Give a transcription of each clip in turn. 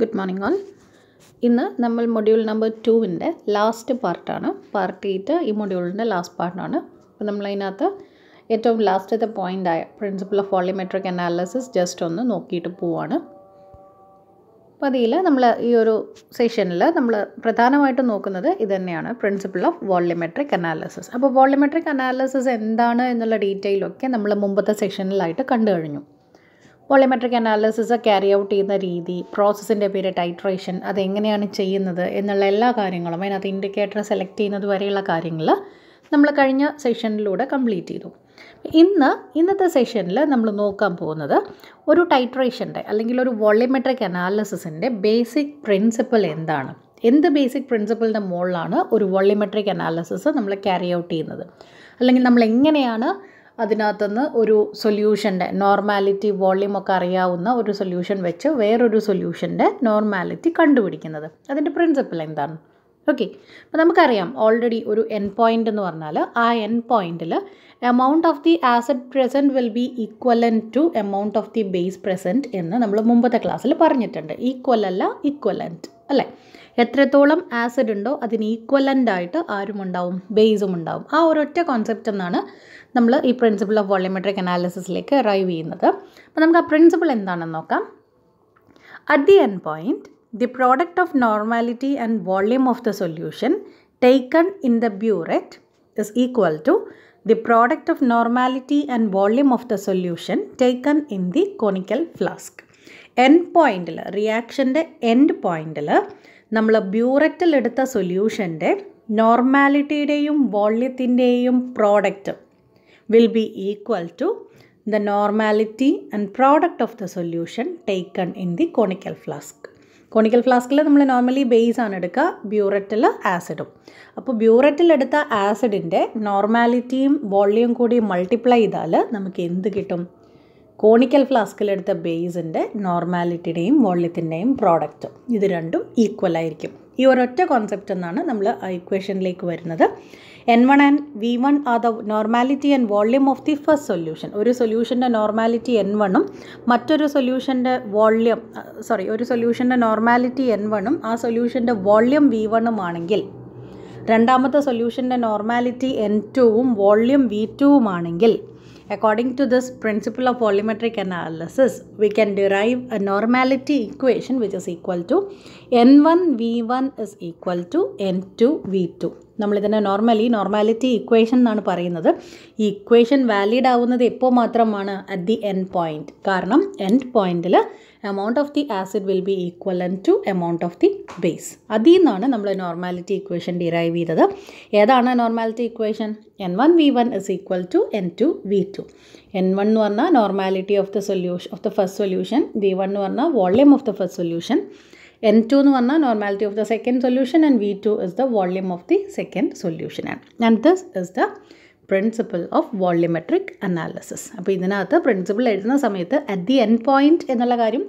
Good morning all ഇന്ന് നമ്മൾ module number ടുവിൻ്റെ ലാസ്റ്റ് പാർട്ടാണ് പാർട്ട് എയ്റ്റ് ഈ മൊഡ്യൂളിൻ്റെ ലാസ്റ്റ് പാർട്ടാണ് അപ്പോൾ നമ്മൾ അതിനകത്ത് ഏറ്റവും ലാസ്റ്റത്തെ പോയിൻ്റായ principle of volumetric analysis just ഒന്ന് നോക്കിയിട്ട് പോവാണ് അപ്പോൾ അതിൽ നമ്മൾ ഈ ഒരു സെഷനിൽ നമ്മൾ പ്രധാനമായിട്ട് നോക്കുന്നത് ഇത് തന്നെയാണ് പ്രിൻസിപ്പിൾ ഓഫ് വോളിമെട്രിക് അനാലിസിസ് അപ്പോൾ വോളിമെട്രിക് അനാലിസിസ് എന്താണ് എന്നുള്ള ഡീറ്റെയിലൊക്കെ നമ്മൾ മുമ്പത്തെ സെഷനിലായിട്ട് കണ്ടു കഴിഞ്ഞു വോളിമെട്രിക് അനാലിസിസ് ക്യാരി ഔട്ട് ചെയ്യുന്ന രീതി പ്രോസസ്സിൻ്റെ പേര് ടൈട്രേഷൻ അതെങ്ങനെയാണ് ചെയ്യുന്നത് എന്നുള്ള എല്ലാ കാര്യങ്ങളും അതിനകത്ത് ഇൻഡിക്കേറ്റർ സെലക്ട് ചെയ്യുന്നത് വരെയുള്ള കാര്യങ്ങൾ നമ്മൾ കഴിഞ്ഞ സെഷനിലൂടെ കംപ്ലീറ്റ് ചെയ്തു ഇന്ന് ഇന്നത്തെ സെഷനിൽ നമ്മൾ നോക്കാൻ പോകുന്നത് ഒരു ടൈട്രേഷൻ്റെ അല്ലെങ്കിൽ ഒരു വോളിമെട്രിക് അനാലിസിസിൻ്റെ ബേസിക് പ്രിൻസിപ്പിൾ എന്താണ് എന്ത് ബേസിക് പ്രിൻസിപ്പിളിൻ്റെ മുകളിലാണ് ഒരു വോളിമെട്രിക് അനാലിസിസ് നമ്മൾ ക്യാരി ഔട്ട് ചെയ്യുന്നത് അല്ലെങ്കിൽ നമ്മൾ എങ്ങനെയാണ് അതിനകത്തുനിന്ന് ഒരു സൊല്യൂഷൻ്റെ നോർമാലിറ്റി വോളിയം ഒക്കെ അറിയാവുന്ന ഒരു സൊല്യൂഷൻ വെച്ച് വേറൊരു സൊല്യൂഷൻ്റെ നോർമാലിറ്റി കണ്ടുപിടിക്കുന്നത് അതിൻ്റെ പ്രിൻസിപ്പിൾ എന്താണ് ഓക്കെ അപ്പോൾ നമുക്കറിയാം ഓൾറെഡി ഒരു എൻ പോയിൻ്റ് എന്ന് പറഞ്ഞാൽ ആ എൻ പോയിൻ്റിൽ amount of the acid present will be equal to amount of the base present എന്ന് നമ്മൾ മുമ്പത്തെ ക്ലാസ്സിൽ പറഞ്ഞിട്ടുണ്ട് ഈക്വൽ അല്ല ഈക്വലൻറ്റ് അല്ലേ എത്രത്തോളം ആസിഡ് ഉണ്ടോ അതിന് ഈക്വലൻ്റായിട്ട് ആയിട്ട് ആരും ഉണ്ടാവും ബേസും ഉണ്ടാവും ആ ഒരൊറ്റ കോൺസെപ്റ്റ് എന്നാണ് നമ്മൾ ഈ പ്രിൻസിപ്പിൾ ഓഫ് വോളിമെട്രിക് അനാലിസിസിലേക്ക് അറൈവ് ചെയ്യുന്നത് അപ്പോൾ നമുക്ക് ആ പ്രിൻസിപ്പിൾ എന്താണെന്ന് നോക്കാം at the end point the product of normality and volume of the solution taken in the burette is equal to the product of normality and volume of the solution taken in the conical flask. End end പോയിന്റിൽ റിയാക്ഷൻ്റെ end പോയിന്റിൽ നമ്മൾ ബ്യൂററ്റിൽ എടുത്ത സൊല്യൂഷൻ്റെ നോർമാലിറ്റിയുടെയും product will be equal to the normality and product of the solution taken in the conical flask. Conical ഫ്ലാസ്കിൽ നമ്മൾ നോർമലി ബേസ് ആണ് എടുക്കുക ബ്യൂററ്റിൽ ആസിഡും അപ്പോൾ ബ്യൂററ്റിൽ എടുത്ത ആസിഡിൻ്റെ നോർമാലിറ്റിയും വോളിയം കൂടി മൾട്ടിപ്ലൈ ചെയ്താൽ നമുക്ക് എന്ത് കിട്ടും കോണിക്കൽ എടുത്ത ബേസിൻ്റെ നോർമാലിറ്റിയുടെയും വോള്യത്തിൻ്റെയും പ്രോഡക്റ്റ് ഇത് രണ്ടും ഈക്വൽ ആയിരിക്കും ഈ ഒരൊറ്റ കോൺസെപ്റ്റ് എന്നാണ് നമ്മൾ ആ ഇക്വേഷനിലേക്ക് വരുന്നത് N one and V one are the normality and volume of the first solution ഒരു സൊല്യൂഷൻ്റെ നോർമാലിറ്റി എൻ വണ്ണും മറ്റൊരു സൊല്യൂഷൻ്റെ വോള്യം സോറി ഒരു സൊല്യൂഷൻ്റെ നോർമാലിറ്റി എൻ വണ്ണും ആ സൊല്യൂഷൻ്റെ വോള്യം വി വണ്ണും ആണെങ്കിൽ രണ്ടാമത്തെ സൊല്യൂഷൻ്റെ നോർമാലിറ്റി എൻ ടുവും വോള്യം വി ടുവുമാണെങ്കിൽ ആണെങ്കിൽ According to this principle of volumetric analysis, we can derive a normality equation which is equal to n1 v1 is equal to n2 v2. നമ്മളിതിനെ നോർമലി നോർമാലിറ്റി ഇക്വേഷൻ എന്നാണ് പറയുന്നത് ഈ equation valid ആവുന്നത് എപ്പോൾ മാത്രമാണ് at the end point കാരണം end പോയിൻറ്റിൽ amount of the acid will be equal to amount of the base അതിൽ നിന്നാണ് നമ്മൾ നോർമാലിറ്റി ഇക്വേഷൻ ഡിറൈവ് ചെയ്തത് ഏതാണ് normality equation N one V one is equal to N two V two N one എന്ന് പറഞ്ഞാൽ normality of the solution of the first solution V one എന്ന് പറഞ്ഞാൽ volume of the first solution n2 എന്ന് പറഞ്ഞാൽ the second solution and V two v2 the volume of the second solution solution and this is the principle of volumetric analysis അപ്പോൾ ഇതിനകത്ത് principle എഴുതുന്ന സമയത്ത് at the end point എന്നുള്ള കാര്യം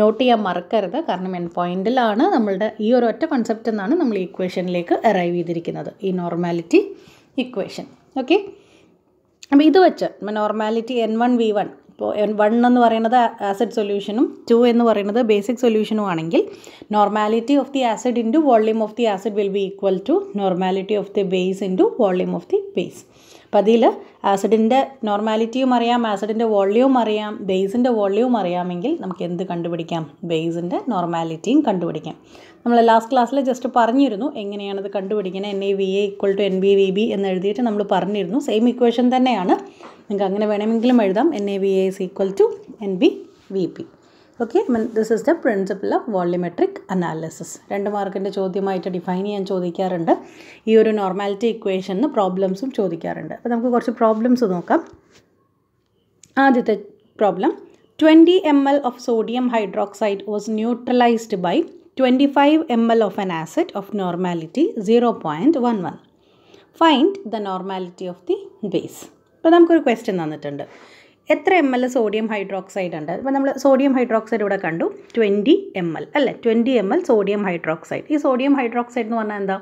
not ചെയ്യാൻ മറക്കരുത് കാരണം എൻ പോയിൻറ്റിലാണ് നമ്മളുടെ ഈ ഒരു ഒറ്റ കൺസെപ്റ്റ് എന്നാണ് നമ്മൾ ഈ ഇക്വേഷനിലേക്ക് അറൈവ് ചെയ്തിരിക്കുന്നത് ഈ നോർമാലിറ്റി ഇക്വേഷൻ ഓക്കെ അപ്പോൾ ഇത് വെച്ച് normality N one V one ഇപ്പോൾ വൺ എന്ന് പറയുന്നത് ആസിഡ് സൊല്യൂഷനും ടു എന്ന് പറയുന്നത് ബേസിക് സൊല്യൂഷനും ആണെങ്കിൽ normality of the acid into volume of the acid will be equal to normality of the base into volume of the base അപ്പം അതിൽ ആസിഡിൻ്റെ നോർമാലിറ്റിയും അറിയാം ആസിഡിൻ്റെ വോള്യവും അറിയാം ബേസിൻ്റെ വോള്യവും അറിയാമെങ്കിൽ നമുക്ക് എന്ത് കണ്ടുപിടിക്കാം ബേസിൻ്റെ നോർമാലിറ്റിയും കണ്ടുപിടിക്കാം നമ്മൾ ലാസ്റ്റ് ക്ലാസ്സിൽ ജസ്റ്റ് പറഞ്ഞിരുന്നു എങ്ങനെയാണത് കണ്ടുപിടിക്കുന്നത് N A V A equal to N B V B എഴുതിയിട്ട് നമ്മൾ പറഞ്ഞിരുന്നു സെയിം ഇക്വേഷൻ തന്നെയാണ് നിങ്ങൾക്ക് അങ്ങനെ വേണമെങ്കിലും എഴുതാം N A V A is equal to N B V P okay this is the principle of volumetric analysis രണ്ട് മാർക്കിൻ്റെ ചോദ്യമായിട്ട് ഡിഫൈൻ ചെയ്യാൻ ചോദിക്കാറുണ്ട് ഈ ഒരു നോർമാലിറ്റി ഇക്വേഷന് പ്രോബ്ലംസും ചോദിക്കാറുണ്ട് അപ്പോൾ നമുക്ക് കുറച്ച് പ്രോബ്ലംസ് നോക്കാം ആദ്യത്തെ problem twenty M L of sodium hydroxide was neutralised by twenty five M L of N acid of normality zero point one one find the normality of the base അപ്പോൾ നമുക്കൊരു question തന്നിട്ടുണ്ട് എത്ര M L sodium hydroxide ഉണ്ട് അപ്പോൾ നമ്മൾ sodium hydroxide ഇവിടെ കണ്ടു twenty M L അല്ലേ twenty M L sodium hydroxide ഈ സോഡിയം ഹൈഡ്രോക്സൈഡ് എന്ന് പറഞ്ഞാൽ എന്താ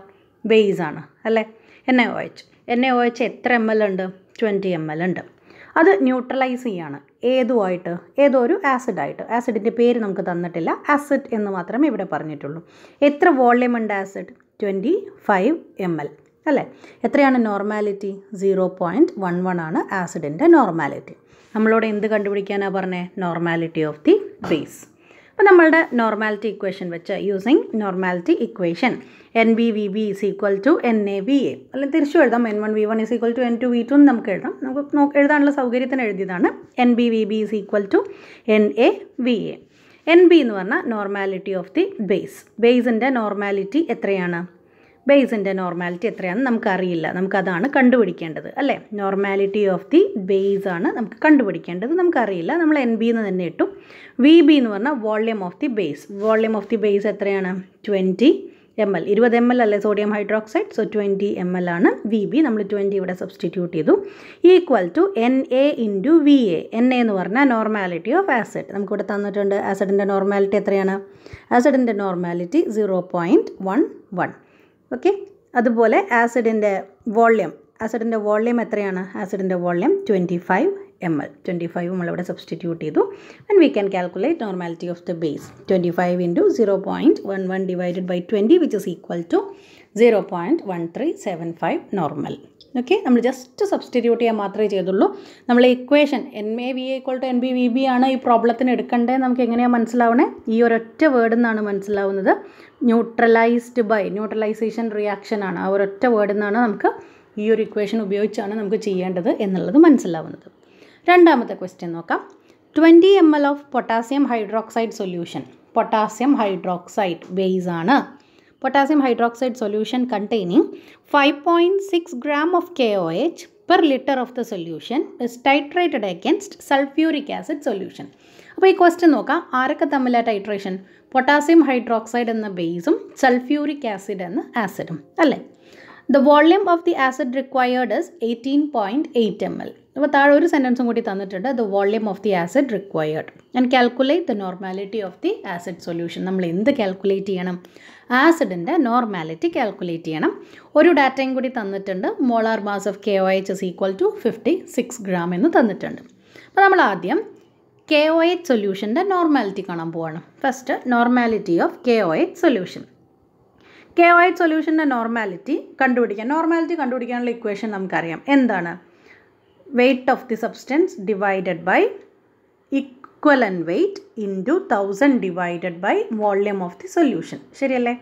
ബേസ് ആണ് അല്ലേ N A O H N A O H എത്ര എം എൽ ഉണ്ട് ട്വൻറ്റി എം എൽ ഉണ്ട് അത് ന്യൂട്രലൈസ് ചെയ്യാണ് ഏതുമായിട്ട് ഏതോ ഒരു ആസിഡായിട്ട് ആസിഡിൻ്റെ പേര് നമുക്ക് തന്നിട്ടില്ല ആസിഡ് എന്ന് മാത്രമേ ഇവിടെ പറഞ്ഞിട്ടുള്ളൂ എത്ര വോള്യം ഉണ്ട് acid twenty five M L അല്ലേ എത്രയാണ് normality zero point one one ആണ് ആസിഡിൻ്റെ നോർമാലിറ്റി നമ്മളോട് എന്ത് കണ്ടുപിടിക്കാനാണ് പറഞ്ഞത് നോർമാലിറ്റി ഓഫ് ദി ബേസ് അപ്പോൾ നമ്മളുടെ നോർമാലിറ്റി ഇക്വേഷൻ വെച്ച് using normality equation N B V B is equal to N A V A അല്ലെങ്കിൽ തിരിച്ചു എഴുതാം N one V one is equal to N two V two എന്ന് നമുക്ക് എഴുതാം നമുക്ക് നോക്ക് എഴുതാനുള്ള സൗകര്യത്തിന് എഴുതിയതാണ് N B V B is equal to N A V A N B എന്ന് പറഞ്ഞാൽ നോർമാലിറ്റി ഓഫ് ദി ബേസ് ബേസിൻ്റെ നോർമാലിറ്റി എത്രയാണ് ബേസിൻ്റെ നോർമാലിറ്റി എത്രയാണെന്ന് നമുക്കറിയില്ല നമുക്കതാണ് കണ്ടുപിടിക്കേണ്ടത് അല്ലേ നോർമാലിറ്റി ഓഫ് ദി ബേസ് ആണ് നമുക്ക് കണ്ടുപിടിക്കേണ്ടത് നമുക്കറിയില്ല നമ്മൾ എൻ ബി എന്ന് തന്നെ ഇട്ടു വി ബി എന്ന് പറഞ്ഞാൽ volume of the base volume of the base എത്രയാണ് ട്വൻറ്റി എം എൽ ഇരുപത് എം എൽ അല്ലേ sodium hydroxide so twenty M L ആണ് വി ബി നമ്മൾ ട്വൻറ്റി ഇവിടെ സബ്സ്റ്റിറ്റ്യൂട്ട് ചെയ്തു equal to N A into V A N A എന്ന് പറഞ്ഞാൽ normality of acid നമുക്കിവിടെ തന്നിട്ടുണ്ട് ആസിഡിൻ്റെ നോർമാലിറ്റി എത്രയാണ് ആസിഡിൻ്റെ normality zero point one one okay അതുപോലെ ആസിഡിൻ്റെ വോള്യം ആസിഡിൻ്റെ വോള്യം എത്രയാണ് ആസിഡിൻ്റെ volume twenty five M L twenty five നമ്മളിവിടെ സബ്സ്റ്റിറ്റ്യൂട്ട് ചെയ്തു and we can calculate normality of the base twenty five into zero point one one divided by twenty which is equal to zero point one three seven five normal okay നമ്മൾ just substitute ചെയ്യാൻ മാത്രമേ ചെയ്തുള്ളൂ നമ്മൾ equation N A V equal to N B V B ആണ് ഈ പ്രോബ്ലത്തിന് എടുക്കേണ്ടത് നമുക്ക് എങ്ങനെയാണ് മനസ്സിലാവണേ ഈ ഒരൊറ്റ വേർഡിൽ നിന്നാണ് മനസ്സിലാവുന്നത് ന്യൂട്രലൈസ്ഡ് ബൈ ന്യൂട്രലൈസേഷൻ റിയാക്ഷൻ ആണ് ആ ഒരൊറ്റ വേർഡിൽ നിന്നാണ് നമുക്ക് ഈ ഒരു ഇക്വേഷൻ ഉപയോഗിച്ചാണ് നമുക്ക് ചെയ്യേണ്ടത് എന്നുള്ളത് മനസ്സിലാവുന്നത് രണ്ടാമത്തെ ക്വസ്റ്റ്യൻ നോക്കാം twenty M L of potassium hydroxide solution potassium hydroxide base ആണ് potassium hydroxide solution potassium hydroxide solution containing 5.6 gram of KOH per liter of the solution is titrated against sulfuric acid solution അപ്പോൾ ഈ question നോക്കാം ആരൊക്കെ തമ്മിലാണ് titration potassium hydroxide എന്ന ബേസും sulphuric acid എന്ന ആസിഡും അല്ലേ the volume of the acid required is eighteen point eight M L അപ്പോൾ താഴെ ഒരു സെൻറ്റൻസും കൂടി തന്നിട്ടുണ്ട് the volume of the acid required and calculate the normality of the acid solution നമ്മൾ എന്ത് കാൽക്കുലേറ്റ് ചെയ്യണം ആസിഡിൻ്റെ നോർമാലിറ്റി കാൽക്കുലേറ്റ് ചെയ്യണം ഒരു ഡാറ്റയും കൂടി തന്നിട്ടുണ്ട് molar mass of K O H is equal to fifty six gram എന്ന് തന്നിട്ടുണ്ട് അപ്പോൾ നമ്മൾ ആദ്യം കെ ഒ എച്ച് സൊല്യൂഷൻ്റെ നോർമാലിറ്റി കാണാൻ പോവാണ് first normality of K O H solution K O H സൊല്യൂഷൻ്റെ നോർമാലിറ്റി കണ്ടുപിടിക്കാൻ നോർമാലിറ്റി കണ്ടുപിടിക്കാനുള്ള ഇക്വേഷൻ നമുക്കറിയാം എന്താണ് weight of the substance divided by equivalent weight into thousand divided by volume of the solution ശരിയല്ലേ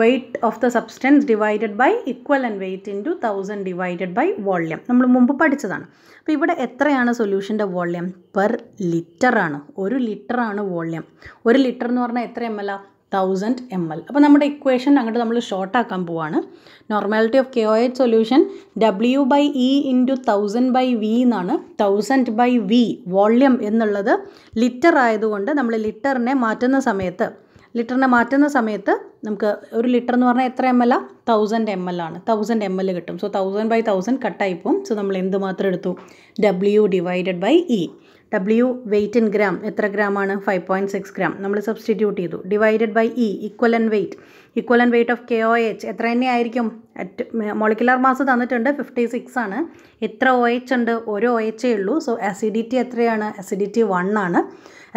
weight of the substance divided by equivalent weight into thousand divided by volume നമ്മൾ മുമ്പ് പഠിച്ചതാണ് അപ്പോൾ ഇവിടെ എത്രയാണ് സൊല്യൂഷൻ്റെ വോള്യം പെർ ലിറ്റർ ആണ് ഒരു litre ആണ് വോള്യം ഒരു ലിറ്റർ എന്ന് പറഞ്ഞാൽ എത്ര എം എൽ ആ തൗസൻഡ് എം എൽ അപ്പോൾ നമ്മുടെ ഇക്വേഷൻ അങ്ങോട്ട് നമ്മൾ ഷോർട്ടാക്കാൻ പോവാണ് normality of H solution W by E into thousand by V എന്നാണ് തൗസൻഡ് ബൈ വി വോള്യം എന്നുള്ളത് ലിറ്റർ ആയതുകൊണ്ട് നമ്മൾ ലിറ്ററിനെ മാറ്റുന്ന സമയത്ത് ലിറ്ററിനെ മാറ്റുന്ന സമയത്ത് നമുക്ക് ഒരു ലിറ്റർ എന്ന് പറഞ്ഞാൽ എത്ര എം എൽ ആ തൗസൻഡ് എം എൽ ആണ് തൗസൻഡ് എം എൽ കിട്ടും സോ തൗസൻഡ് ബൈ തൗസൻഡ് കട്ടായി പോകും സോ നമ്മൾ എന്ത് മാത്രം എടുത്തു W divided by E W weight in gram എത്ര ഗ്രാമാണ് ഫൈവ് പോയിൻറ്റ് സിക്സ് ഗ്രാം നമ്മൾ സബ്സ്റ്റിറ്റ്യൂട്ട് ചെയ്തു divided by E equal and weight equal and weight of K O H എത്ര തന്നെ ആയിരിക്കും അറ്റ് മൊളിക്കുലർ മാസ് തന്നിട്ടുണ്ട് ഫിഫ്റ്റി സിക്സ് ആണ് എത്ര ഒ എച്ച് ഉണ്ട് ഒരു ഒ എച്ചേ ഉള്ളൂ സോ അസിഡിറ്റി എത്രയാണ് അസിഡിറ്റി വൺ ആണ്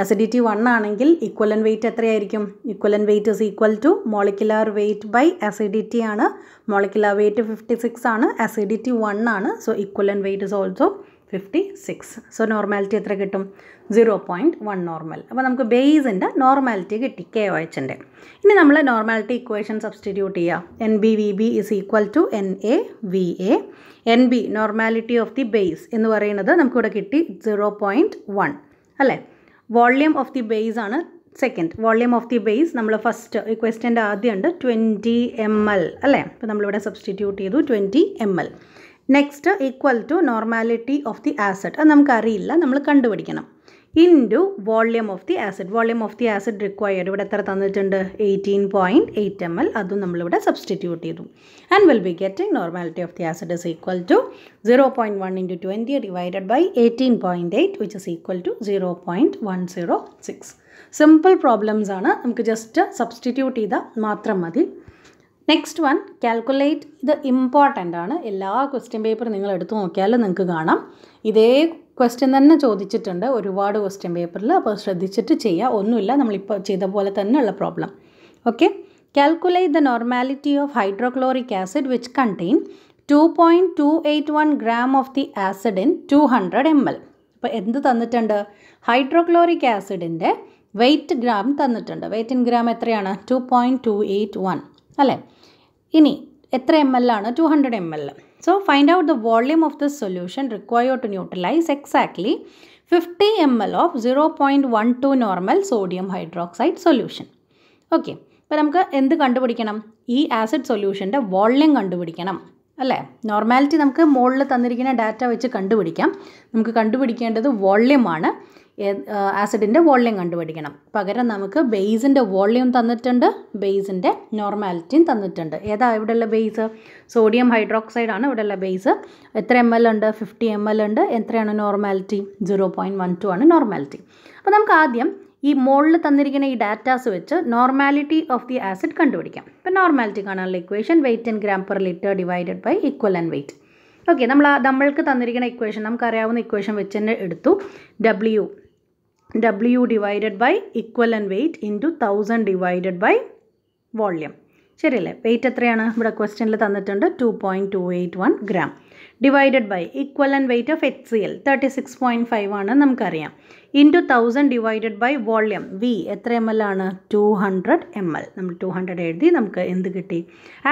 അസിഡിറ്റി വൺ ആണെങ്കിൽ ഇക്വലൻ വെയിറ്റ് എത്രയായിരിക്കും equivalent weight is equal to molecular weight by acidity ആണ് മോളിക്കുലാർ വെയിറ്റ് ഫിഫ്റ്റി സിക്സ് ആണ് അസിഡിറ്റി വൺ ആണ് so equivalent weight is also fifty six so normality എത്ര കിട്ടും zero point one normal അപ്പോൾ നമുക്ക് ബേസിൻ്റെ നോർമാലിറ്റി കിട്ടി കെ ഒ എച്ചിൻ്റെ ഇനി നമ്മൾ നോർമാലിറ്റി ഇക്വേഷൻ സബ്സ്റ്റിറ്റ്യൂട്ട് ചെയ്യുക N B V B is equal to N A V A N B normality of the base എന്ന് പറയുന്നത് നമുക്കിവിടെ കിട്ടി സീറോ പോയിൻറ്റ് വൺ അല്ലേ വോള്യം ഓഫ് ദി ബേസ് ആണ് second volume of the base നമ്മൾ first ഈ ക്വസ്റ്റ്യൻ്റെ ഉണ്ട് ട്വൻറ്റി എം എൽ അല്ലേ അപ്പോൾ നമ്മളിവിടെ സബ്സ്റ്റിറ്റ്യൂട്ട് ചെയ്തു twenty M L next equal to normality of the acid അത് നമുക്കറിയില്ല നമ്മൾ കണ്ടുപിടിക്കണം into volume of the acid volume of the acid required ഇവിടെ എത്ര തന്നിട്ടുണ്ട് eighteen point eight M L അതും നമ്മളിവിടെ സബ്സ്റ്റിറ്റ്യൂട്ട് ചെയ്തു and will be getting normality of the acid is equal to zero point one into twenty divided by eighteen point eight which is equal to zero point one zero six simple problems ആണ് നമുക്ക് just substitute ചെയ്താൽ മാത്രം മതി next one calculate ഇത് important ആണ് എല്ലാ question പേപ്പറും നിങ്ങൾ എടുത്തു നോക്കിയാലും നിങ്ങൾക്ക് കാണാം ഇതേ ക്വസ്റ്റ്യൻ തന്നെ ചോദിച്ചിട്ടുണ്ട് ഒരുപാട് ക്വസ്റ്റ്യൻ പേപ്പറിൽ അപ്പോൾ ശ്രദ്ധിച്ചിട്ട് ചെയ്യുക ഒന്നുമില്ല നമ്മളിപ്പോൾ ചെയ്ത പോലെ തന്നെയുള്ള problem okay calculate the normality of hydrochloric acid which contain two point two eight one gram of the acid in two hundred M L അപ്പോൾ എന്ത് തന്നിട്ടുണ്ട് ഹൈഡ്രോക്ലോറിക് ആസിഡിൻ്റെ വെയ്റ്റ് ഗ്രാം തന്നിട്ടുണ്ട് വെയ്റ്റ് ഇൻ ഗ്രാം എത്രയാണ് two point two eight one അല്ലേ ഇനി എത്ര M L ആണ് two hundred M L So find out the volume of this solution required to neutralize exactly 50 ml of 0.12 normal sodium hydroxide solution. Okay. അപ്പോൾ നമുക്ക് എന്ത് കണ്ടുപിടിക്കണം ഈ ആസിഡ് സൊല്യൂഷൻ്റെ വോള്യം കണ്ടുപിടിക്കണം അല്ലേ നോർമാലിറ്റി നമുക്ക് മുകളിൽ തന്നിരിക്കുന്ന ഡാറ്റ വെച്ച് കണ്ടുപിടിക്കാം നമുക്ക് കണ്ടുപിടിക്കേണ്ടത് വോള്യമാണ് ആസിഡിൻ്റെ വോള്യം കണ്ടുപിടിക്കണം പകരം നമുക്ക് ബേസിൻ്റെ വോള്യം തന്നിട്ടുണ്ട് ബേസിൻ്റെ നോർമാലിറ്റിയും തന്നിട്ടുണ്ട് ഏതാ ഇവിടെയുള്ള ബേസ് സോഡിയം ഹൈഡ്രോക്സൈഡ് ആണ് ഇവിടെയുള്ള ബേസ് എത്ര എം എൽ ഉണ്ട് ഫിഫ്റ്റി എം എൽ ഉണ്ട് എത്രയാണ് normality zero point one two ആണ് നോർമാലിറ്റി അപ്പോൾ നമുക്ക് ആദ്യം ഈ മോളിൽ തന്നിരിക്കുന്ന ഈ ഡാറ്റാസ് വെച്ച് നോർമാലിറ്റി ഓഫ് ദി ആസിഡ് കണ്ടുപിടിക്കാം ഇപ്പം നോർമാലിറ്റി കാണാനുള്ള equation weight and gram per litre divided by equivalent weight okay നമ്മൾ നമ്മൾക്ക് തന്നിരിക്കുന്ന ഇക്വേഷൻ നമുക്കറിയാവുന്ന ഇക്വേഷൻ വെച്ച് തന്നെ എടുത്തു W W divided by equal and weight into thousand divided by volume ശരിയല്ലേ വെയ്റ്റ് എത്രയാണ് ഇവിടെ ക്വസ്റ്റ്യനിൽ തന്നിട്ടുണ്ട് two point two eight one gram divided by equal and weight of H C L thirty six point five ആണ് നമുക്കറിയാം into thousand divided by volume V എത്ര M L ആണ് ടു ഹൺഡ്രഡ് എം എൽ നമ്മൾ two hundred എഴുതി നമുക്ക് എന്ത് കിട്ടി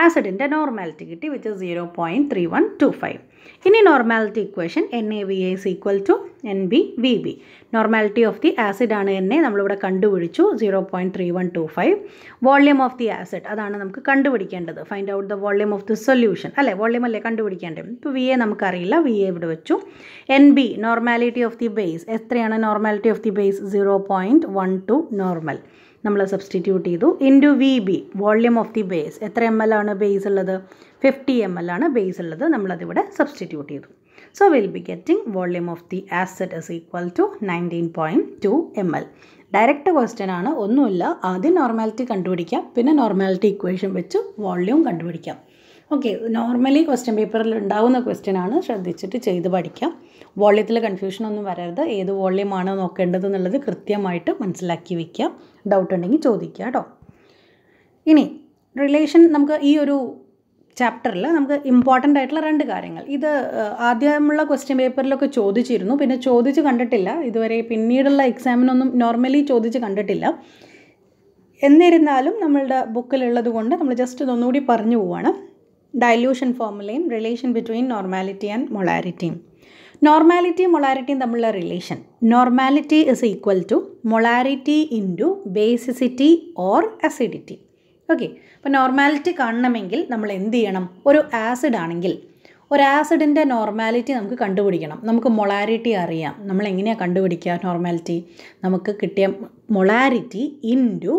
ആസിഡിൻ്റെ നോർമാലിറ്റി കിട്ടി which zero point three one two five ഇനി normality equation N A V S equal to N B V B normality of the acid ആണ് എന്നെ നമ്മളിവിടെ കണ്ടുപിടിച്ചു zero point three one two five volume of the acid അതാണ് നമുക്ക് കണ്ടുപിടിക്കേണ്ടത് find out the volume of the solution അല്ലേ volume അല്ലേ കണ്ടുപിടിക്കേണ്ടത് ഇപ്പോൾ വി എ നമുക്കറിയില്ല വി എ ഇവിടെ വെച്ചു N B normality of the base എത്രയാണ് normality normality of the base zero point one two normal നമ്മൾ സബ്സ്റ്റിറ്റ്യൂട്ട് ചെയ്തു to V B volume of the base എത്ര എം എൽ ആണ് ബേസ് ഉള്ളത് fifty M L ആണ് base ഉള്ളത് നമ്മളതിവിടെ substitute ചെയ്തു so will be getting volume of the acid is equal to nineteen point two M L direct question ആണ് ഒന്നുമില്ല ആദ്യം നോർമാലിറ്റി കണ്ടുപിടിക്കാം പിന്നെ നോർമാലിറ്റി ഇക്വേഷൻ വെച്ച് വോള്യൂം കണ്ടുപിടിക്കാം ഓക്കെ നോർമലി ക്വസ്റ്റ്യൻ പേപ്പറിൽ ഉണ്ടാവുന്ന ക്വസ്റ്റ്യൻ ആണ് ശ്രദ്ധിച്ചിട്ട് ചെയ്ത് പഠിക്കാം വോള്യത്തിൽ കൺഫ്യൂഷനൊന്നും വരരുത് ഏത് വോള്യമാണ് നോക്കേണ്ടത് എന്നുള്ളത് കൃത്യമായിട്ട് മനസ്സിലാക്കി വയ്ക്കുക ഡൗട്ട് ഉണ്ടെങ്കിൽ ചോദിക്കുക കേട്ടോ ഇനി റിലേഷൻ നമുക്ക് ഈ ഒരു ചാപ്റ്ററിൽ നമുക്ക് ഇമ്പോർട്ടൻ്റ് ആയിട്ടുള്ള രണ്ട് കാര്യങ്ങൾ ഇത് ആദ്യമുള്ള ക്വസ്റ്റ്യൻ പേപ്പറിലൊക്കെ ചോദിച്ചിരുന്നു പിന്നെ ചോദിച്ച് കണ്ടിട്ടില്ല ഇതുവരെ പിന്നീടുള്ള എക്സാമിനൊന്നും നോർമലി ചോദിച്ച് കണ്ടിട്ടില്ല എന്നിരുന്നാലും നമ്മളുടെ ബുക്കിലുള്ളത് കൊണ്ട് നമ്മൾ ജസ്റ്റ് ഇതൊന്നുകൂടി പറഞ്ഞു പോവാണ് ഡയല്യൂഷൻ ഫോമുലയും റിലേഷൻ ബിറ്റ്വീൻ നോർമാലിറ്റി ആൻഡ് മൊളാരിറ്റിയും നോർമാലിറ്റിയും മൊളാരിറ്റിയും തമ്മിലുള്ള relation normality is equal to molarity to basicity or acidity okay അപ്പോൾ നോർമാലിറ്റി കാണണമെങ്കിൽ നമ്മൾ എന്ത് ചെയ്യണം ഒരു ആസിഡ് ആണെങ്കിൽ ഒരു ആസിഡിൻ്റെ നോർമാലിറ്റി നമുക്ക് കണ്ടുപിടിക്കണം നമുക്ക് മൊളാരിറ്റി അറിയാം നമ്മൾ എങ്ങനെയാണ് കണ്ടുപിടിക്കുക നോർമാലിറ്റി നമുക്ക് കിട്ടിയ മൊളാരിറ്റി ഇൻറ്റു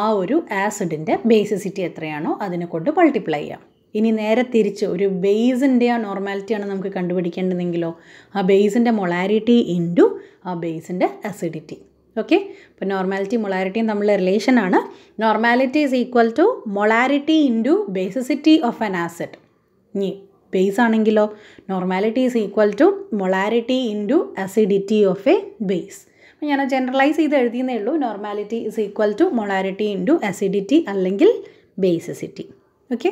ആ ഒരു ആസിഡിൻ്റെ ബേസിസിറ്റി എത്രയാണോ അതിനെ കൊണ്ട് മൾട്ടിപ്ലൈ ചെയ്യാം ഇനി നേരെ തിരിച്ച് ഒരു ബേസിൻ്റെ ആ നോർമാലിറ്റിയാണ് നമുക്ക് കണ്ടുപിടിക്കേണ്ടതെങ്കിലോ ആ ബേസിൻ്റെ മൊളാരിറ്റി ഇൻറ്റു ആ ബേസിൻ്റെ അസിഡിറ്റി ഓക്കെ അപ്പോൾ നോർമാലിറ്റി മൊളാരിറ്റിയും തമ്മിലുള്ള റിലേഷനാണ് normality is equal to molarity into basicity of an acid ഇനി ബേസ് ആണെങ്കിലോ normality is equal to molarity into acidity of a base അപ്പോൾ ഞാൻ ജനറലൈസ് ചെയ്ത് എഴുതിയെന്നേ ഉള്ളൂ normality is equal to molarity into acidity അല്ലെങ്കിൽ ബേസിസിറ്റി ഓക്കെ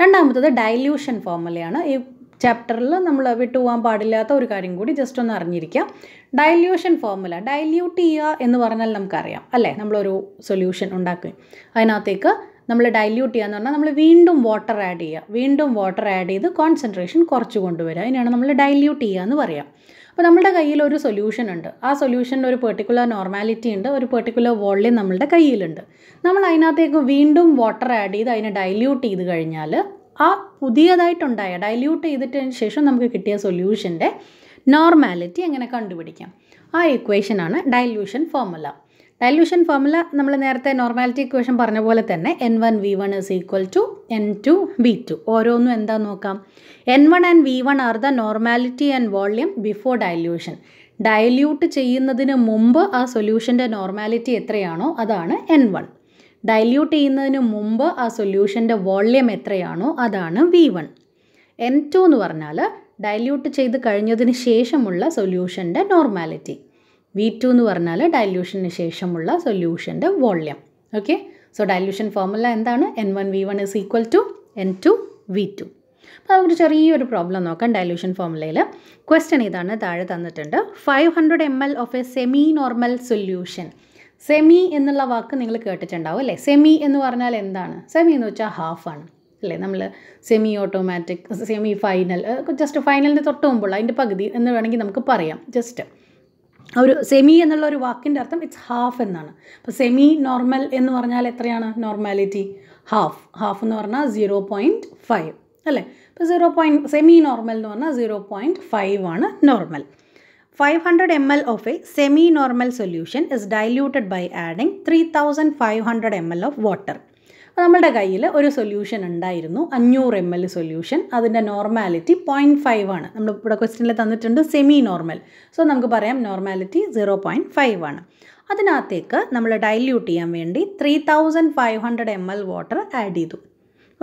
രണ്ടാമത്തത് dilution ഫോർമുലയാണ് ഈ ചാപ്റ്ററിൽ നമ്മൾ വിട്ടുപോകാൻ പാടില്ലാത്ത ഒരു കാര്യം കൂടി ജസ്റ്റ് ഒന്ന് അറിഞ്ഞിരിക്കാം ഡൈല്യൂഷൻ ഫോർമുല ഡൈല്യൂട്ട് ചെയ്യുക എന്ന് പറഞ്ഞാൽ നമുക്കറിയാം അല്ലേ നമ്മളൊരു സൊല്യൂഷൻ ഉണ്ടാക്കുകയും അതിനകത്തേക്ക് നമ്മൾ ഡൈല്യൂട്ട് ചെയ്യുക എന്ന് പറഞ്ഞാൽ നമ്മൾ വീണ്ടും വാട്ടർ ആഡ് ചെയ്യുക വീണ്ടും വാട്ടർ ആഡ് ചെയ്ത് കോൺസെൻട്രേഷൻ കുറച്ച് കൊണ്ടുവരിക അതിനാണ് നമ്മൾ ഡൈല്യൂട്ട് ചെയ്യുക എന്ന് പറയാം അപ്പോൾ നമ്മുടെ കയ്യിൽ ഒരു സൊല്യൂഷൻ ഉണ്ട് ആ സൊല്യൂഷൻ്റെ ഒരു പെർട്ടിക്കുലർ നോർമാലിറ്റി ഉണ്ട് ഒരു പെർട്ടിക്കുലർ വോള്യം നമ്മളുടെ കയ്യിലുണ്ട് നമ്മൾ അതിനകത്തേക്ക് വീണ്ടും വാട്ടർ ആഡ് ചെയ്ത് അതിനെ ഡൈല്യൂട്ട് ചെയ്ത് കഴിഞ്ഞാൽ ആ പുതിയതായിട്ടുണ്ടായ ഡൈല്യൂട്ട് ചെയ്തിട്ടതിന് ശേഷം നമുക്ക് കിട്ടിയ സൊല്യൂഷൻ്റെ നോർമാലിറ്റി എങ്ങനെ കണ്ടുപിടിക്കാം ആ ഇക്വേഷനാണ് ഡൈല്യൂഷൻ ഫോർമുല ഡയല്യൂഷൻ ഫോമുല നമ്മൾ നേരത്തെ നോർമാലിറ്റി ഇക്വേഷൻ പറഞ്ഞ പോലെ തന്നെ N one V one is equal to N two B two ഓരോന്നും എന്താ നോക്കാം N one and V one are the normality and volume before dilution dilute ചെയ്യുന്നതിന് മുമ്പ് ആ സൊല്യൂഷൻ്റെ നോർമാലിറ്റി എത്രയാണോ അതാണ് എൻ വൺ ഡയല്യൂട്ട് ചെയ്യുന്നതിന് മുമ്പ് ആ സൊല്യൂഷൻ്റെ വോള്യം എത്രയാണോ അതാണ് വി വൺ എൻ ടു എന്ന് പറഞ്ഞാൽ ഡയല്യൂട്ട് ചെയ്ത് കഴിഞ്ഞതിന് ശേഷമുള്ള സൊല്യൂഷൻ്റെ നോർമാലിറ്റി വി ടു എന്ന് പറഞ്ഞാൽ ഡയല്യൂഷന് ശേഷമുള്ള സൊല്യൂഷൻ്റെ volume okay so dilution formula എന്താണ് N one V one is equal to N two V two അപ്പോൾ നമുക്ക് ചെറിയൊരു പ്രോബ്ലം നോക്കാം ഡൈല്യൂഷൻ ഫോർമുലയിൽ ക്വസ്റ്റ്യൻ ഇതാണ് താഴെ തന്നിട്ടുണ്ട് five hundred M L of a semi normal solution semi എന്നുള്ള വാക്ക് നിങ്ങൾ കേട്ടിട്ടുണ്ടാവും അല്ലേ സെമി എന്ന് പറഞ്ഞാൽ എന്താണ് സെമി എന്ന് വെച്ചാൽ ഹാഫാണ് അല്ലേ നമ്മൾ semi automatic semi final just ഫൈനലിന് തൊട്ട് മുമ്പുള്ള അതിൻ്റെ പകുതി എന്ന് വേണമെങ്കിൽ നമുക്ക് പറയാം ജസ്റ്റ് ഒരു സെമി എന്നുള്ള ഒരു വാക്കിൻ്റെ അർത്ഥം ഇറ്റ്സ് ഹാഫ് എന്നാണ് അപ്പോൾ സെമി നോർമൽ എന്ന് പറഞ്ഞാൽ എത്രയാണ് നോർമാലിറ്റി ഹാഫ് ഹാഫ് എന്ന് പറഞ്ഞാൽ സീറോ പോയിൻറ്റ് ഫൈവ് അല്ലേ അപ്പോൾ സീറോ പോയിൻറ്റ് സെമി നോർമൽ എന്ന് പറഞ്ഞാൽ സീറോ പോയിൻറ്റ് ഫൈവ് ആണ് normal five hundred M L of a semi normal solution is diluted by adding three thousand five hundred M L of water നമ്മളുടെ കയ്യിൽ ഒരു solution ഉണ്ടായിരുന്നു അഞ്ഞൂറ് എം എൽ സൊല്യൂഷൻ അതിൻ്റെ normality point five ആണ് നമ്മൾ ഇവിടെ ക്വസ്റ്റ്യനിൽ തന്നിട്ടുണ്ട് സെമി നോർമൽ സോ നമുക്ക് പറയാം നോർമാലിറ്റി സീറോ പോയിൻറ്റ് ഫൈവ് ആണ് അതിനകത്തേക്ക് നമ്മൾ ഡൈല്യൂട്ട് ചെയ്യാൻ വേണ്ടി three thousand five hundred M L water add ചെയ്തു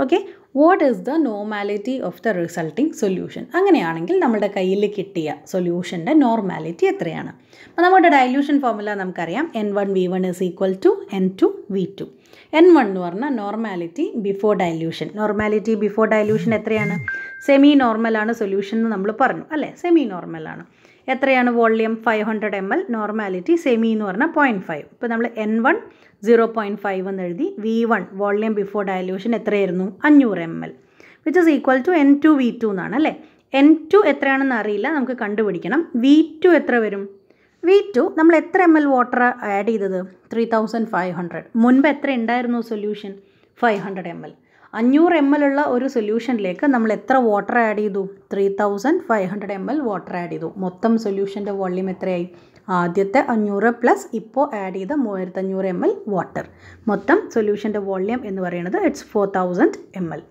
okay what is the normality of the resulting solution അങ്ങനെയാണെങ്കിൽ നമ്മുടെ കയ്യിൽ കിട്ടിയ സൊല്യൂഷൻ്റെ നോർമാലിറ്റി എത്രയാണ് അപ്പോൾ നമ്മുടെ ഡൈല്യൂഷൻ ഫോർമുല നമുക്കറിയാം N one V one is equal to N two V two N one എന്ന് പറഞ്ഞാൽ normality before dilution normality before dilution എത്രയാണ് സെമി നോർമലാണ് സൊല്യൂഷൻ എന്ന് നമ്മൾ പറഞ്ഞു അല്ലേ സെമി നോർമലാണ് എത്രയാണ് volume five hundred M L normality semi എന്ന് പറഞ്ഞാൽ പോയിൻറ്റ് ഫൈവ് ഇപ്പോൾ നമ്മൾ N one zero point five എന്ന് എഴുതി V one volume before dilution എത്രയായിരുന്നു അഞ്ഞൂറ് M L which is equal to N two V two എന്നാണ് അല്ലേ എൻ ടു എത്രയാണെന്ന് അറിയില്ല നമുക്ക് കണ്ടുപിടിക്കണം വി ടു എത്ര വരും വി ടു നമ്മൾ എത്ര എം എൽ വാട്ടർ ആഡ് ചെയ്തത് ത്രീ തൗസൻഡ് ഫൈവ് ഹൺഡ്രഡ് മുൻപ് എത്ര ഉണ്ടായിരുന്നു solution five hundred M L അഞ്ഞൂറ് എം എൽ ഉള്ള ഒരു സൊല്യൂഷനിലേക്ക് നമ്മൾ എത്ര വാട്ടർ ആഡ് ചെയ്തു three thousand five hundred M L water add ചെയ്തു മൊത്തം സൊല്യൂഷൻ്റെ വോള്യം എത്രയായി ആദ്യത്തെ അഞ്ഞൂറ് പ്ലസ് ഇപ്പോൾ ആഡ് ചെയ്ത മൂവായിരത്തഞ്ഞൂറ് എം എൽ വാട്ടർ മൊത്തം സൊല്യൂഷൻ്റെ വോള്യം എന്ന് പറയുന്നത് it's four thousand M L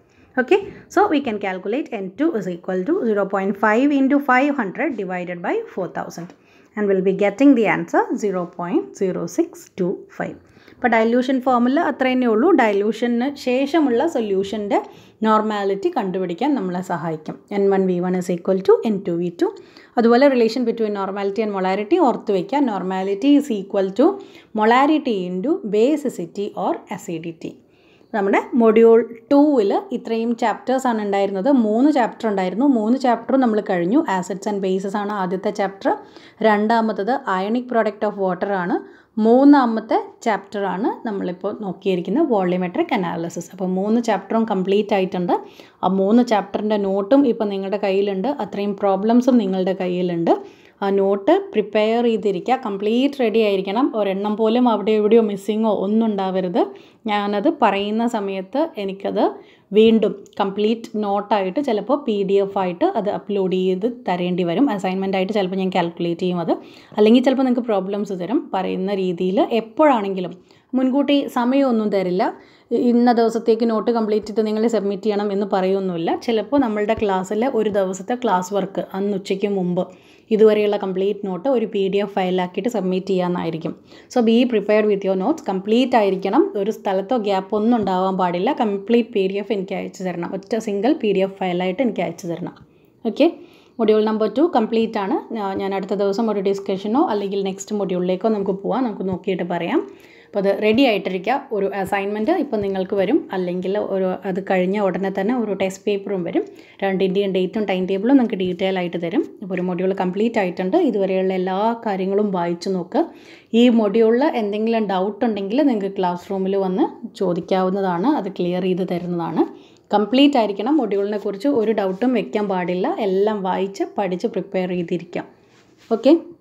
okay so we can calculate N two is equal to zero point five into five hundred divided by four thousand and will be getting the answer zero point zero six two five ഇപ്പോൾ dilution ഫോമിൽ അത്ര തന്നെ ഉള്ളൂ ഡയല്യൂഷന് ശേഷമുള്ള സൊല്യൂഷൻ്റെ normality കണ്ടുപിടിക്കാൻ നമ്മളെ സഹായിക്കും N one V one is equal to N two V two അതുപോലെ relation between normality and molarity ഓർത്ത് വയ്ക്കുക normality is equal to molarity to basicity or acidity നമ്മുടെ മൊഡ്യൂൾ ടൂവിൽ ഇത്രയും ചാപ്റ്റേഴ്സാണ് ഉണ്ടായിരുന്നത് മൂന്ന് ചാപ്റ്റർ ഉണ്ടായിരുന്നു മൂന്ന് ചാപ്റ്ററും നമ്മൾ കഴിഞ്ഞു ആസിഡ്സ് ആൻഡ് ബേസസ് ആണ് ആദ്യത്തെ ചാപ്റ്റർ രണ്ടാമത്തത് അയണിക് പ്രോഡക്റ്റ് ഓഫ് വാട്ടർ ആണ് മൂന്നാമത്തെ ചാപ്റ്ററാണ് നമ്മളിപ്പോൾ നോക്കിയിരിക്കുന്ന വോള്യൂമെട്രിക് അനാലിസിസ് അപ്പോൾ മൂന്ന് ചാപ്റ്ററും കംപ്ലീറ്റ് ആയിട്ടുണ്ട് ആ മൂന്ന് ചാപ്റ്ററിൻ്റെ നോട്ടും ഇപ്പോൾ നിങ്ങളുടെ കയ്യിലുണ്ട് അത്രയും പ്രോബ്ലംസും നിങ്ങളുടെ കയ്യിലുണ്ട് ആ നോട്ട് പ്രിപ്പയർ ചെയ്തിരിക്കുക കംപ്ലീറ്റ് റെഡി ആയിരിക്കണം ഒരെണ്ണം പോലും അവിടെ എവിടെയോ മിസ്സിങ്ങോ ഒന്നും ഉണ്ടാവരുത് ഞാനത് പറയുന്ന സമയത്ത് എനിക്കത് വീണ്ടും കംപ്ലീറ്റ് നോട്ടായിട്ട് ചിലപ്പോൾ പി ഡി എഫ് ആയിട്ട് അത് അപ്ലോഡ് ചെയ്ത് തരേണ്ടി വരും അസൈൻമെൻ്റ് ആയിട്ട് ചിലപ്പോൾ ഞാൻ കാൽക്കുലേറ്റ് ചെയ്യും അത് അല്ലെങ്കിൽ ചിലപ്പോൾ നിങ്ങൾക്ക് പ്രോബ്ലംസ് തരും പറയുന്ന രീതിയിൽ എപ്പോഴാണെങ്കിലും മുൻകൂട്ടി സമയമൊന്നും തരില്ല ഇന്ന ദിവസത്തേക്ക് നോട്ട് കംപ്ലീറ്റ് ചെയ്ത് നിങ്ങൾ സബ്മിറ്റ് ചെയ്യണം എന്ന് പറയൊന്നുമില്ല ചിലപ്പോൾ നമ്മളുടെ ക്ലാസ്സിൽ ഒരു ദിവസത്തെ ക്ലാസ് വർക്ക് അന്ന് ഉച്ചയ്ക്ക് മുമ്പ് ഇതുവരെയുള്ള കംപ്ലീറ്റ് നോട്ട് ഒരു പി ഡി എഫ് ഫയലാക്കിയിട്ട് സബ്മിറ്റ് ചെയ്യാമെന്നായിരിക്കും so be prepared with your notes complete ആയിരിക്കണം ഒരു സ്ഥലത്തോ ഗ്യാപ്പ് ഒന്നും ഉണ്ടാവാൻ പാടില്ല കംപ്ലീറ്റ് പി ഡി എഫ് എനിക്ക് അയച്ചു തരണം ഒറ്റ സിംഗിൾ പി ഡി എഫ് ഫയലായിട്ട് എനിക്ക് അയച്ചു തരണം okay module number two complete ആണ് ഞാൻ അടുത്ത ദിവസം ഒരു ഡിസ്കഷനോ അല്ലെങ്കിൽ നെക്സ്റ്റ് മൊഡ്യൂളിലേക്കോ നമുക്ക് പോവാം നമുക്ക് നോക്കിയിട്ട് പറയാം അപ്പോൾ അത് റെഡി ആയിട്ടിരിക്കുക ഒരു അസൈൻമെൻറ്റ് ഇപ്പോൾ നിങ്ങൾക്ക് വരും അല്ലെങ്കിൽ ഒരു അത് കഴിഞ്ഞ ഉടനെ തന്നെ ഒരു ടെസ്റ്റ് പേപ്പറും വരും രണ്ടിൻ്റെയും ഡേറ്റും ടൈം ടേബിളും നിങ്ങൾക്ക് ഡീറ്റെയിൽ ആയിട്ട് തരും ഇപ്പോൾ ഒരു മൊഡ്യൂൾ കംപ്ലീറ്റ് ആയിട്ടുണ്ട് ഇതുവരെയുള്ള എല്ലാ കാര്യങ്ങളും വായിച്ചു നോക്കുക ഈ മൊഡ്യൂളിൽ എന്തെങ്കിലും ഡൗട്ട് ഉണ്ടെങ്കിൽ നിങ്ങൾക്ക് ക്ലാസ് റൂമിൽ വന്ന് ചോദിക്കാവുന്നതാണ് അത് ക്ലിയർ ചെയ്ത് തരുന്നതാണ് കംപ്ലീറ്റ് ആയിരിക്കണം മൊഡ്യൂളിനെ കുറിച്ച് ഒരു ഡൗട്ടും വെക്കാൻ പാടില്ല എല്ലാം വായിച്ച് പഠിച്ച് പ്രിപ്പയർ ചെയ്തിരിക്കാം ഓക്കെ